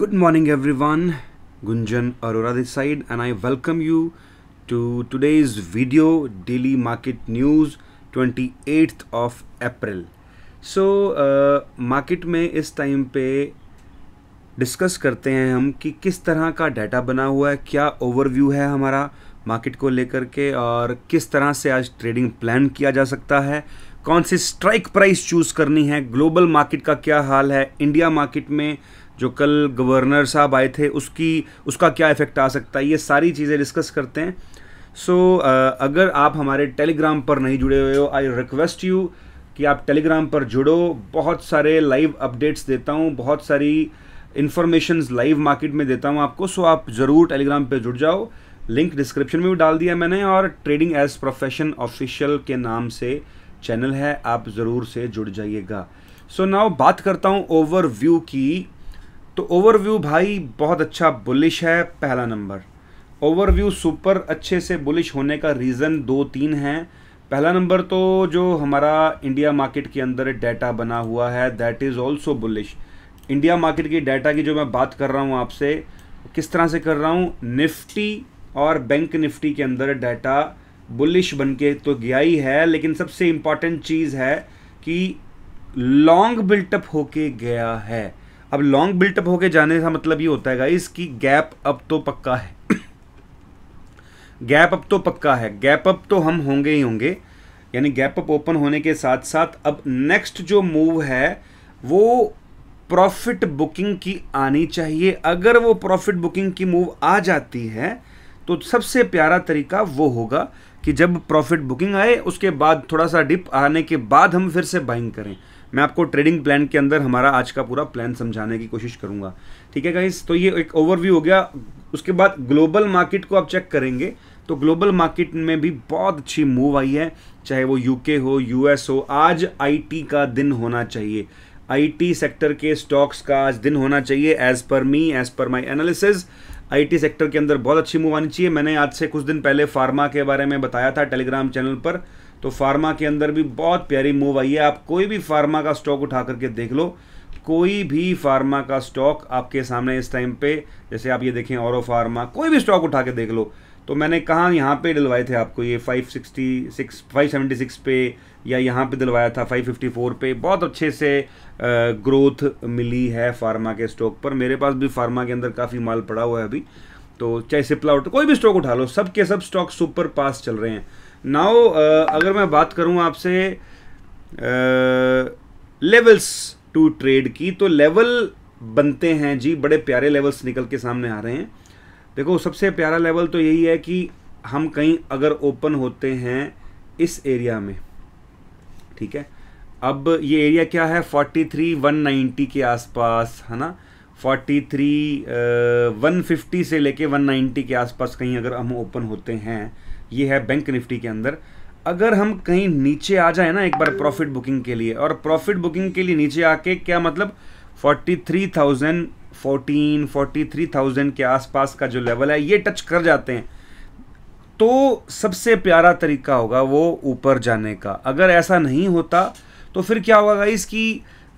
good morning everyone Gunjan Arora this side and I welcome you to today's video daily market news twenty eighth of April so market में इस time पे discuss करते हैं हम कि किस तरह का डाटा बना हुआ है क्या ओवरव्यू है हमारा मार्केट को लेकर के और किस तरह से आज ट्रेडिंग प्लान किया जा सकता है कौन सी स्ट्राइक प्राइस चूज़ करनी है ग्लोबल मार्केट का क्या हाल है इंडिया मार्केट में जो कल गवर्नर साहब आए थे उसकी उसका क्या इफेक्ट आ सकता है ये सारी चीज़ें डिस्कस करते हैं सो so, uh, अगर आप हमारे टेलीग्राम पर नहीं जुड़े हुए हो आई रिक्वेस्ट यू कि आप टेलीग्राम पर जुड़ो बहुत सारे लाइव अपडेट्स देता हूँ बहुत सारी इन्फॉर्मेशन लाइव मार्केट में देता हूँ आपको सो आप ज़रूर टेलीग्राम पर जुड़ जाओ लिंक डिस्क्रिप्शन में भी डाल दिया मैंने और ट्रेडिंग एज प्रोफेशन ऑफिशियल के नाम से चैनल है आप ज़रूर से जुड़ जाइएगा सो so नाउ बात करता हूँ ओवरव्यू की तो ओवरव्यू भाई बहुत अच्छा बुलिश है पहला नंबर ओवरव्यू सुपर अच्छे से बुलिश होने का रीज़न दो तीन हैं पहला नंबर तो जो हमारा इंडिया मार्केट के अंदर डाटा बना हुआ है that is also bullish India market की डाटा की जो मैं बात कर रहा हूँ आपसे किस तरह से कर रहा हूँ निफ्टी और बैंक निफ्टी के अंदर डाटा बुलिश बन के तो गया ही है लेकिन सबसे इंपॉर्टेंट चीज़ है कि लॉन्ग बिल्टअप होके गया है अब लॉन्ग बिल्टअप होके जाने का मतलब ये होता है इसकी गैप अब तो पक्का है गैप अप तो पक्का है गैप अप तो हम होंगे ही होंगे यानी गैप अप ओपन होने के साथ साथ अब नेक्स्ट जो मूव है वो प्रॉफिट बुकिंग की आनी चाहिए अगर वो प्रॉफिट बुकिंग की मूव आ जाती है तो सबसे प्यारा तरीका वो होगा कि जब प्रॉफिट बुकिंग आए उसके बाद थोड़ा सा डिप आने के बाद हम फिर से बाइंग करें मैं आपको ट्रेडिंग प्लान के अंदर हमारा आज का पूरा प्लान समझाने की कोशिश करूंगा ठीक है गाइस तो ये एक ओवरव्यू हो गया उसके बाद ग्लोबल मार्केट को आप चेक करेंगे तो ग्लोबल मार्केट में भी बहुत अच्छी मूव आई है चाहे वो यूके हो यूएस हो आज आईटी का दिन होना चाहिए आईटी सेक्टर के स्टॉक्स का आज दिन होना चाहिए as per me as per my analysis IT sector के अंदर बहुत अच्छी मूव आनी चाहिए मैंने आज से कुछ दिन पहले फार्मा के बारे में बताया था टेलीग्राम चैनल पर तो फार्मा के अंदर भी बहुत प्यारी मूव आई है आप कोई भी फार्मा का स्टॉक उठा करके देख लो कोई भी फार्मा का स्टॉक आपके सामने इस टाइम पे जैसे आप ये देखें और फार्मा कोई भी स्टॉक उठा के देख लो तो मैंने कहा यहाँ पे दिलवाए थे आपको ये 566 576 पे या यहाँ पे दिलवाया था 554 पे बहुत अच्छे से ग्रोथ मिली है फार्मा के स्टॉक पर मेरे पास भी फार्मा के अंदर काफ़ी माल पड़ा हुआ है अभी तो चाहे सिप्ला उठ कोई भी स्टॉक उठा लो सब के सब स्टॉक सुपर पास चल रहे हैं नाउ अगर मैं बात करूँ आपसे लेवल्स टू ट्रेड की तो लेवल बनते हैं जी बड़े प्यारे लेवल्स निकल के सामने आ रहे हैं देखो सबसे प्यारा लेवल तो यही है कि हम कहीं अगर ओपन होते हैं इस एरिया में ठीक है अब ये एरिया क्या है 190 के आसपास है ना 43 150 uh, से लेके 190 के आसपास कहीं अगर हम ओपन होते हैं ये है बैंक निफ्टी के अंदर अगर हम कहीं नीचे आ जाए ना एक बार प्रॉफिट बुकिंग के लिए और प्रॉफिट बुकिंग के लिए नीचे आके क्या मतलब 43,000 फोर्टीन फोर्टी थ्री थाउजेंड के आसपास का जो लेवल है ये टच कर जाते हैं तो सबसे प्यारा तरीका होगा वो ऊपर जाने का अगर ऐसा नहीं होता तो फिर क्या होगा इसकी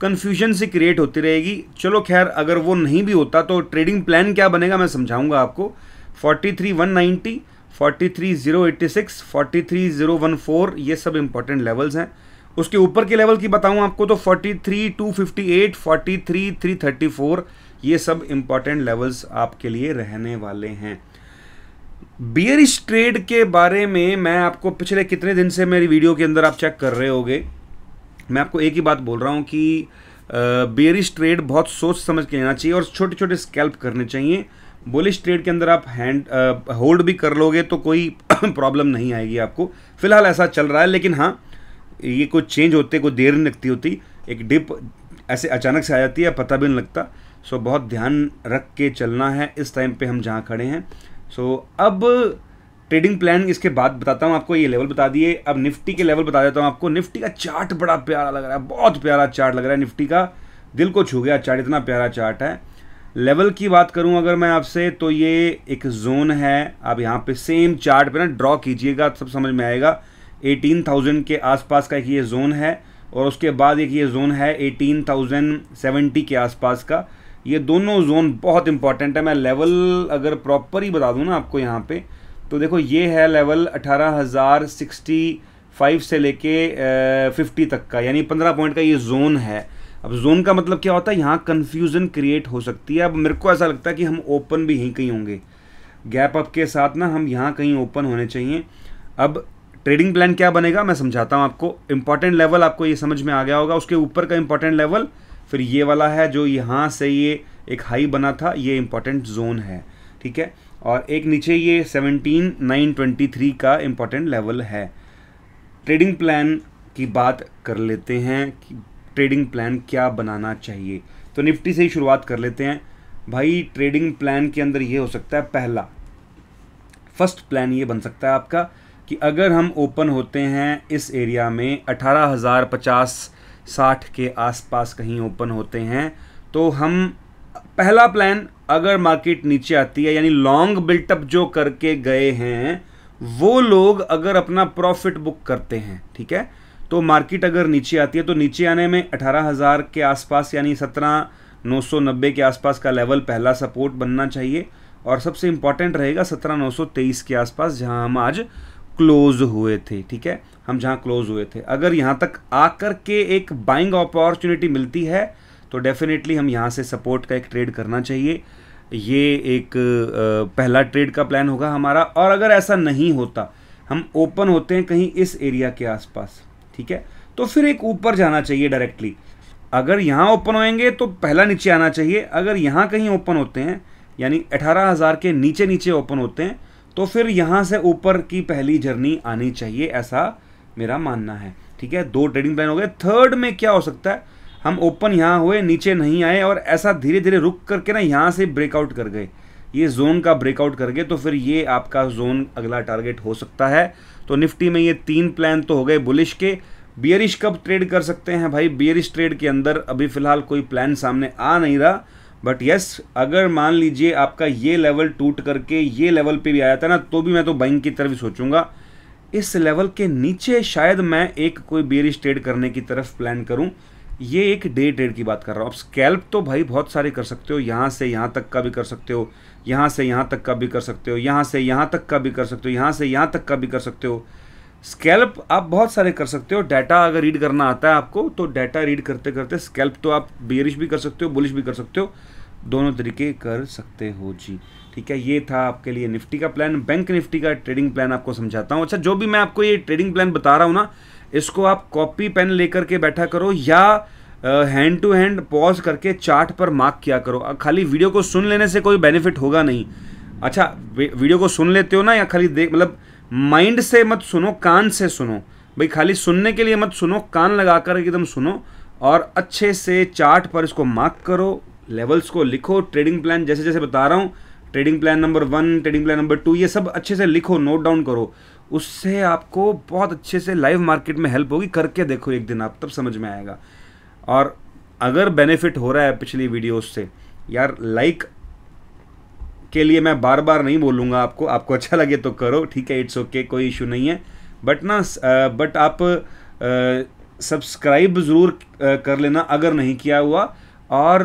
कन्फ्यूजन से क्रिएट होती रहेगी चलो खैर अगर वो नहीं भी होता तो ट्रेडिंग प्लान क्या बनेगा मैं समझाऊंगा आपको forty three one ninety forty three zero eighty six forty three zero one four ये सब इंपॉर्टेंट लेवल्स हैं उसके ऊपर के लेवल की बताऊँ आपको तो forty three two fifty eight forty three three thirty four ये सब इम्पॉर्टेंट लेवल्स आपके लिए रहने वाले हैं बियरिश ट्रेड के बारे में मैं आपको पिछले कितने दिन से मेरी वीडियो के अंदर आप चेक कर रहे होगे मैं आपको एक ही बात बोल रहा हूँ कि बियरिश ट्रेड बहुत सोच समझ के लेना चाहिए और छोटे छोटे स्कैल्प करने चाहिए बोलिश ट्रेड के अंदर आप हैंड होल्ड भी कर लोगे तो कोई प्रॉब्लम नहीं आएगी आपको फिलहाल ऐसा चल रहा है लेकिन हाँ ये कुछ चेंज होते कोई देर नहीं लगती होती एक डिप ऐसे अचानक से आ जाती है पता भी नहीं लगता सो so, बहुत ध्यान रख के चलना है इस टाइम पे हम जहाँ खड़े हैं सो so, अब ट्रेडिंग प्लान इसके बाद बताता हूँ आपको ये लेवल बता दिए अब निफ्टी के लेवल बता देता हूँ आपको निफ्टी का चार्ट बड़ा प्यारा लग रहा है बहुत प्यारा चार्ट लग रहा है निफ्टी का दिल को छू गया चार्ट इतना प्यारा चार्ट है लेवल की बात करूं अगर मैं आपसे तो ये एक जोन है आप यहाँ पे सेम चार्ट पे ना ड्रॉ कीजिएगा सब समझ में आएगा 18,000 के आसपास का एक ये जोन है और उसके बाद एक ये जोन है 18,070 के आसपास का ये दोनों जोन बहुत इंपॉर्टेंट है मैं लेवल अगर प्रॉपर ही बता दूँ ना आपको यहाँ पे तो देखो ये है लेवल अठारह हज़ार सिक्सटी फाइव से लेके फिफ्टी तक का यानी पंद्रह पॉइंट का ये जोन है अब जोन का मतलब क्या होता है यहाँ कन्फ्यूज़न क्रिएट हो सकती है अब मेरे को ऐसा लगता है कि हम ओपन भी यहीं कहीं होंगे गैप अप के साथ ना हम यहाँ कहीं ओपन होने चाहिए अब ट्रेडिंग प्लान क्या बनेगा मैं समझाता हूँ आपको इंपॉर्टेंट लेवल आपको ये समझ में आ गया होगा उसके ऊपर का इंपॉर्टेंट लेवल फिर ये वाला है जो यहाँ से ये एक हाई बना था ये इम्पोर्टेंट जोन है ठीक है और एक नीचे ये सेवनटीन नाइन ट्वेंटी थ्री का इम्पोर्टेंट लेवल है ट्रेडिंग प्लान की बात कर लेते हैं कि ट्रेडिंग प्लान क्या बनाना चाहिए तो निफ्टी से ही शुरुआत कर लेते हैं भाई ट्रेडिंग प्लान के अंदर ये हो सकता है पहला फर्स्ट प्लान ये बन सकता है आपका कि अगर हम ओपन होते हैं इस एरिया में अठारह हज़ार पचास साठ के आसपास कहीं ओपन होते हैं तो हम पहला प्लान अगर मार्केट नीचे आती है यानी लॉन्ग बिल्टअप जो करके गए हैं वो लोग अगर अपना प्रॉफिट बुक करते हैं ठीक है तो मार्केट अगर नीचे आती है तो नीचे आने में अठारह हज़ार के आसपास यानी सत्रह नौ सौ नब्बे के आसपास का लेवल पहला सपोर्ट बनना चाहिए और सबसे इम्पॉर्टेंट रहेगा सत्रह नौ सौ तेईस के आसपास जहां हम आज क्लोज हुए थे ठीक है हम जहाँ क्लोज हुए थे अगर यहाँ तक आकर के एक बाइंग अपॉर्चुनिटी मिलती है तो डेफिनेटली हम यहाँ से सपोर्ट का एक ट्रेड करना चाहिए ये एक पहला ट्रेड का प्लान होगा हमारा और अगर ऐसा नहीं होता हम ओपन होते हैं कहीं इस एरिया के आसपास ठीक है तो फिर एक ऊपर जाना चाहिए डायरेक्टली अगर यहाँ ओपन होएंगे तो पहला नीचे आना चाहिए अगर यहाँ कहीं ओपन होते हैं यानी अठारह हज़ार के नीचे नीचे ओपन होते हैं तो फिर यहाँ से ऊपर की पहली जर्नी आनी चाहिए ऐसा मेरा मानना है ठीक है दो ट्रेडिंग प्लान हो गए थर्ड में क्या हो सकता है हम ओपन यहाँ हुए नीचे नहीं आए और ऐसा धीरे धीरे रुक करके ना यहाँ से ब्रेकआउट कर गए ये जोन का ब्रेकआउट कर गए तो फिर ये आपका जोन अगला टारगेट हो सकता है तो निफ्टी में ये तीन प्लान तो हो गए बुलिश के बियरिश कब ट्रेड कर सकते हैं भाई बियरिश ट्रेड के अंदर अभी फिलहाल कोई प्लान सामने आ नहीं रहा बट यस yes, अगर मान लीजिए आपका ये लेवल टूट करके ये लेवल पे भी आया था ना तो भी मैं तो बाइंग की तरफ ही सोचूंगा इस लेवल के नीचे शायद मैं एक कोई बेरिश ट्रेड करने की तरफ प्लान करूं ये एक डे ट्रेड की बात कर रहा हूँ आप स्कैल्प तो भाई बहुत सारे कर सकते हो यहाँ से यहाँ तक का भी कर सकते हो यहाँ से यहाँ तक का भी कर सकते हो यहाँ से यहाँ तक का भी कर सकते हो यहाँ से यहाँ तक का भी कर सकते हो स्कैल्प आप बहुत सारे कर सकते हो डाटा अगर रीड करना आता है आपको तो डाटा रीड करते करते स्कैल्प तो आप बेरिश भी कर सकते हो बुलिश भी कर सकते हो दोनों तरीके कर सकते हो जी ठीक है ये था आपके लिए निफ्टी का प्लान बैंक निफ्टी का ट्रेडिंग प्लान आपको समझाता हूँ अच्छा जो भी मैं आपको ये ट्रेडिंग प्लान बता रहा हूँ ना इसको आप कॉपी पेन लेकर के बैठा करो या हैंड टू हैंड पॉज करके चार्ट पर मार्क किया करो खाली वीडियो को सुन लेने से कोई बेनिफिट होगा नहीं अच्छा वीडियो को सुन लेते हो ना या खाली देख मतलब माइंड से मत सुनो कान से सुनो भाई खाली सुनने के लिए मत सुनो कान लगा कर एकदम सुनो और अच्छे से चार्ट पर इसको मार्क करो लेवल्स को लिखो ट्रेडिंग प्लान जैसे जैसे बता रहा हूँ trading plan number one trading plan number two ये सब अच्छे से लिखो नोट डाउन करो उससे आपको बहुत अच्छे से लाइव मार्केट में हेल्प होगी करके देखो एक दिन आप तब समझ में आएगा और अगर बेनिफिट हो रहा है पिछली वीडियोस से यार लाइक के लिए मैं बार बार नहीं बोलूँगा आपको आपको अच्छा लगे तो करो ठीक है इट्स ओके कोई इशू नहीं है बट ना बट uh, आप सब्सक्राइब uh, ज़रूर uh, कर लेना अगर नहीं किया हुआ और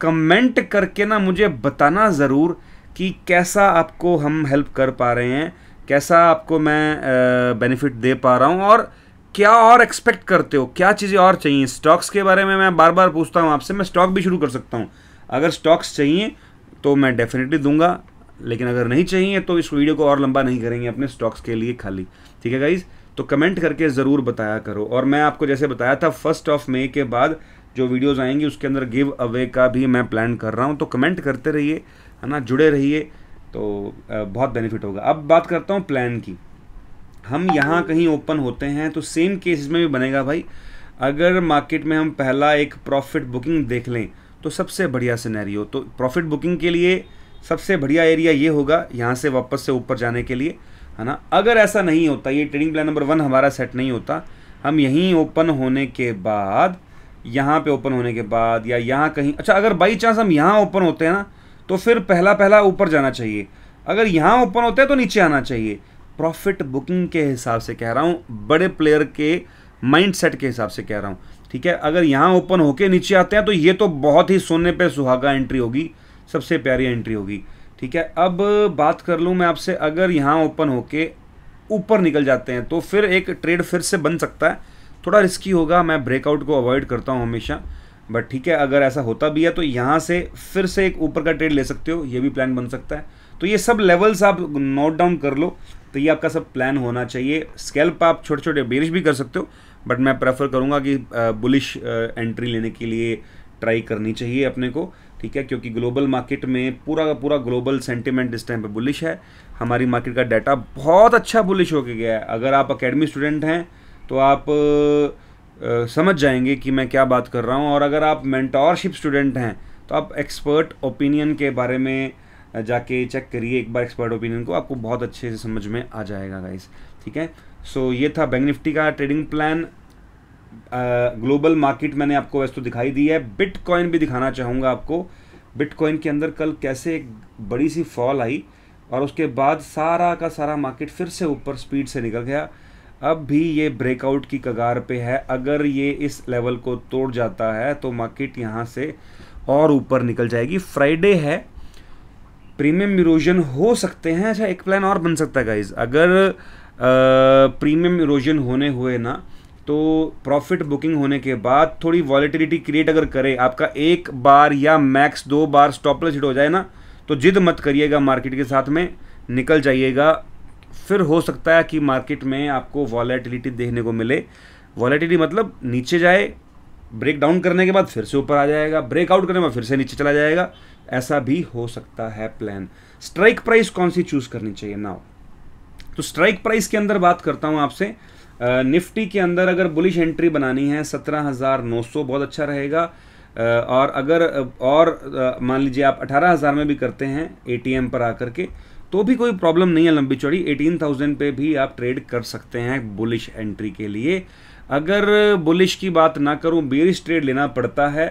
कमेंट करके ना मुझे बताना ज़रूर कि कैसा आपको हम हेल्प कर पा रहे हैं कैसा आपको मैं बेनिफिट दे पा रहा हूँ और क्या और एक्सपेक्ट करते हो क्या चीज़ें और चाहिए स्टॉक्स के बारे में मैं बार बार पूछता हूँ आपसे मैं स्टॉक भी शुरू कर सकता हूँ अगर स्टॉक्स चाहिए तो मैं डेफिनेटली दूंगा लेकिन अगर नहीं चाहिए तो इस वीडियो को और लंबा नहीं करेंगे अपने स्टॉक्स के लिए खाली ठीक है गाइज़ तो कमेंट करके ज़रूर बताया करो और मैं आपको जैसे बताया था फर्स्ट ऑफ मई के बाद जो वीडियोज़ आएंगी उसके अंदर गिव अवे का भी मैं प्लान कर रहा हूँ तो कमेंट करते रहिए है ना जुड़े रहिए तो बहुत बेनिफिट होगा अब बात करता हूँ प्लान की हम यहाँ कहीं ओपन होते हैं तो सेम केसेस में भी बनेगा भाई अगर मार्केट में हम पहला एक प्रॉफिट बुकिंग देख लें तो सबसे बढ़िया सिनेरियो तो प्रॉफिट बुकिंग के लिए सबसे बढ़िया एरिया ये होगा यहाँ से वापस से ऊपर जाने के लिए है ना अगर ऐसा नहीं होता ये ट्रेडिंग प्लान नंबर वन हमारा सेट नहीं होता हम यहीं ओपन होने के बाद यहाँ पे ओपन होने के बाद या यहाँ कहीं अच्छा अगर बाई चांस हम यहाँ ओपन होते हैं ना तो फिर पहला पहला ऊपर जाना चाहिए अगर यहाँ ओपन होता है तो नीचे आना चाहिए प्रॉफिट बुकिंग के हिसाब से कह रहा हूँ बड़े प्लेयर के माइंड सेट के हिसाब से कह रहा हूँ ठीक है अगर यहाँ ओपन होके नीचे आते हैं तो ये तो बहुत ही सोने पे सुहागा एंट्री होगी सबसे प्यारी एंट्री होगी ठीक है अब बात कर लूँ मैं आपसे अगर यहाँ ओपन होके ऊपर निकल जाते हैं तो फिर एक ट्रेड फिर से बन सकता है थोड़ा रिस्की होगा मैं ब्रेकआउट को अवॉइड करता हूँ हमेशा बट ठीक है अगर ऐसा होता भी है तो यहाँ से फिर से एक ऊपर का ट्रेड ले सकते हो ये भी प्लान बन सकता है तो ये सब लेवल्स आप नोट डाउन कर लो तो ये आपका सब प्लान होना चाहिए स्केल्प आप छोटे छोटे बेरिश भी कर सकते हो बट मैं प्रेफर करूँगा कि बुलिश एंट्री लेने के लिए ट्राई करनी चाहिए अपने को ठीक है क्योंकि ग्लोबल मार्केट में पूरा का पूरा ग्लोबल सेंटिमेंट इस टाइम पे बुलिश है हमारी मार्केट का डाटा बहुत अच्छा बुलिश होके गया है अगर आप अकेडमी स्टूडेंट हैं तो आप आ, समझ जाएंगे कि मैं क्या बात कर रहा हूँ और अगर आप मैंटोरशिप स्टूडेंट हैं तो आप एक्सपर्ट ओपिनियन के बारे में जाके चेक करिए एक बार एक्सपर्ट ओपिनियन को आपको बहुत अच्छे से समझ में आ जाएगा गाइस ठीक है सो so, ये था बैंक निफ्टी का ट्रेडिंग प्लान ग्लोबल मार्केट मैंने आपको वैसे तो दिखाई दी है बिटकॉइन भी दिखाना चाहूँगा आपको बिटकॉइन के अंदर कल कैसे एक बड़ी सी फॉल आई और उसके बाद सारा का सारा मार्केट फिर से ऊपर स्पीड से निकल गया अब भी ये ब्रेकआउट की कगार पे है अगर ये इस लेवल को तोड़ जाता है तो मार्केट यहाँ से और ऊपर निकल जाएगी फ्राइडे है प्रीमियम इरोजन हो सकते हैं अच्छा एक प्लान और बन सकता है गाइज अगर प्रीमियम इरोजन होने हुए ना तो प्रॉफिट बुकिंग होने के बाद थोड़ी वॉलेटिलिटी क्रिएट अगर करे आपका एक बार या मैक्स दो बार स्टॉप लॉस हिट हो जाए ना तो जिद मत करिएगा मार्केट के साथ में निकल जाइएगा फिर हो सकता है कि मार्केट में आपको वॉलेटिलिटी देखने को मिले वॉलेटिलिटी मतलब नीचे जाए ब्रेक डाउन करने के बाद फिर से ऊपर आ जाएगा ब्रेकआउट करने के बाद फिर से नीचे चला जाएगा ऐसा भी हो सकता है प्लान स्ट्राइक प्राइस कौन सी चूज़ करनी चाहिए नाउ तो स्ट्राइक प्राइस के अंदर बात करता हूँ आपसे निफ्टी के अंदर अगर बुलिश एंट्री बनानी है सत्रह हज़ार नौ सौ बहुत अच्छा रहेगा और अगर और मान लीजिए आप अठारह हज़ार में भी करते हैं एटीएम पर आकर के तो भी कोई प्रॉब्लम नहीं है लंबी चौड़ी एटीन थाउजेंड पे भी आप ट्रेड कर सकते हैं बुलिश एंट्री के लिए अगर बुलिश की बात ना करूं बेरिश ट्रेड लेना पड़ता है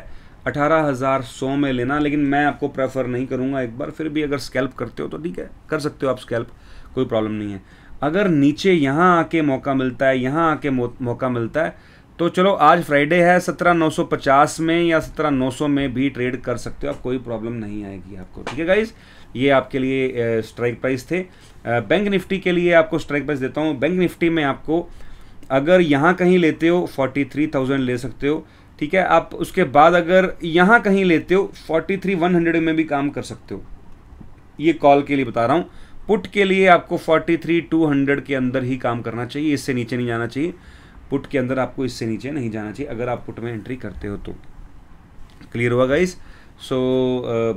अठारह हज़ार सौ में लेना लेकिन मैं आपको प्रेफर नहीं करूंगा एक बार फिर भी अगर स्कैल्प करते हो तो ठीक है कर सकते हो आप स्कैल्प कोई प्रॉब्लम नहीं है अगर नीचे यहाँ आके मौका मिलता है यहाँ आके मौका मिलता है तो चलो आज फ्राइडे है सत्रह नौ सौ पचास में या सत्रह नौ सौ में भी ट्रेड कर सकते हो आप कोई प्रॉब्लम नहीं आएगी आपको ठीक है गाइज ये आपके लिए स्ट्राइक प्राइस थे बैंक निफ्टी के लिए आपको स्ट्राइक प्राइस देता हूँ बैंक निफ्टी में आपको अगर यहाँ कहीं लेते हो फोर्टी थ्री थाउजेंड ले सकते हो ठीक है आप उसके बाद अगर यहाँ कहीं लेते हो फोर्टी थ्री वन हंड्रेड में भी काम कर सकते हो ये कॉल के लिए बता रहा हूँ पुट के लिए आपको 43 200 के अंदर ही काम करना चाहिए इससे नीचे नहीं जाना चाहिए पुट के अंदर आपको इससे नीचे नहीं जाना चाहिए अगर आप पुट में एंट्री करते हो तो क्लियर हुआ गाइस सो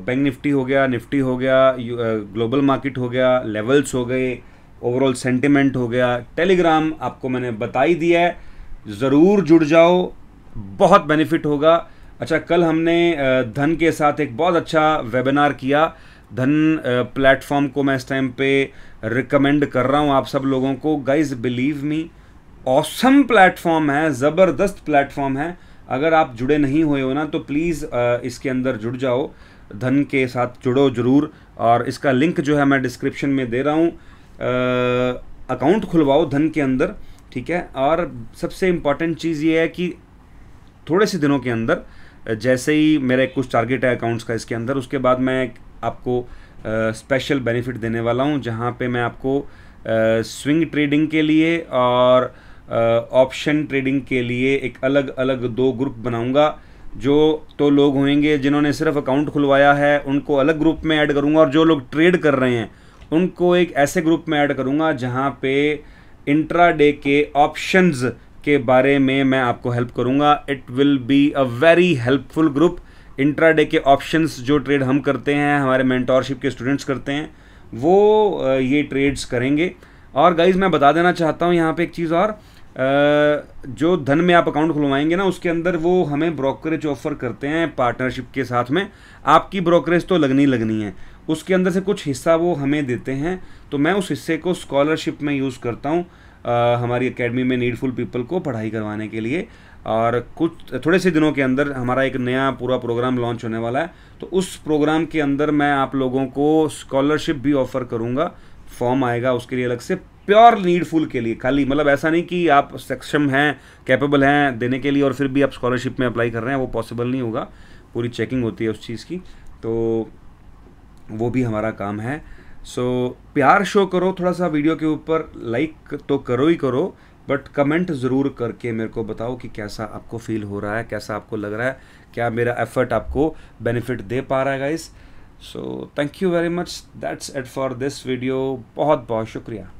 बैंक निफ्टी हो गया निफ्टी हो गया ग्लोबल मार्केट uh, हो गया लेवल्स हो गए ओवरऑल सेंटिमेंट हो गया टेलीग्राम आपको मैंने बता ही दिया है ज़रूर जुड़ जाओ बहुत बेनिफिट होगा अच्छा कल हमने uh, धन के साथ एक बहुत अच्छा वेबिनार किया धन प्लेटफॉर्म को मैं इस टाइम पे रिकमेंड कर रहा हूँ आप सब लोगों को guys believe me awesome platform है ज़बरदस्त प्लेटफॉर्म है अगर आप जुड़े नहीं हुए हो ना तो प्लीज़ इसके अंदर जुड़ जाओ धन के साथ जुड़ो ज़रूर और इसका लिंक जो है मैं डिस्क्रिप्शन में दे रहा हूँ अकाउंट खुलवाओ धन के अंदर ठीक है और सबसे इम्पॉर्टेंट चीज़ ये है कि थोड़े से दिनों के अंदर जैसे ही मेरा कुछ टारगेट है अकाउंट्स का इसके अंदर उसके बाद मैं आपको स्पेशल बेनिफिट देने वाला हूँ जहाँ पे मैं आपको स्विंग ट्रेडिंग के लिए और ऑप्शन ट्रेडिंग के लिए एक अलग अलग दो ग्रुप बनाऊँगा जो तो लोग होंगे जिन्होंने सिर्फ अकाउंट खुलवाया है उनको अलग ग्रुप में ऐड करूँगा और जो लोग ट्रेड कर रहे हैं उनको एक ऐसे ग्रुप में ऐड करूँगा जहाँ पे इंट्रा डे के ऑप्शंस के बारे में मैं आपको हेल्प करूँगा it will be a very helpful group intraday के ऑप्शंस जो ट्रेड हम करते हैं हमारे मेंटोरशिप के स्टूडेंट्स करते हैं वो ये ट्रेड्स करेंगे और गाइज मैं बता देना चाहता हूँ यहाँ पे एक चीज़ और जो धन में आप अकाउंट खुलवाएंगे ना उसके अंदर वो हमें ब्रोकरेज ऑफर करते हैं पार्टनरशिप के साथ में आपकी ब्रोकरेज तो लगनी लगनी है उसके अंदर से कुछ हिस्सा वो हमें देते हैं तो मैं उस हिस्से को स्कॉलरशिप में यूज़ करता हूँ हमारी एकेडमी में नीडफुल पीपल को पढ़ाई करवाने के लिए और कुछ थोड़े से दिनों के अंदर हमारा एक नया पूरा प्रोग्राम लॉन्च होने वाला है तो उस प्रोग्राम के अंदर मैं आप लोगों को स्कॉलरशिप भी ऑफर करूँगा फॉर्म आएगा उसके लिए अलग से प्योर नीडफुल के लिए खाली मतलब ऐसा नहीं कि आप सक्षम हैं कैपेबल हैं देने के लिए और फिर भी आप स्कॉलरशिप में अप्लाई कर रहे हैं वो पॉसिबल नहीं होगा पूरी चेकिंग होती है उस चीज़ की तो वो भी हमारा काम है सो so, प्यार शो करो थोड़ा सा वीडियो के ऊपर लाइक तो करो ही करो बट कमेंट ज़रूर करके मेरे को बताओ कि कैसा आपको फील हो रहा है कैसा आपको लग रहा है क्या मेरा एफर्ट आपको बेनिफिट दे पा रहा है guys so thank you very much that's it for this video बहुत बहुत शुक्रिया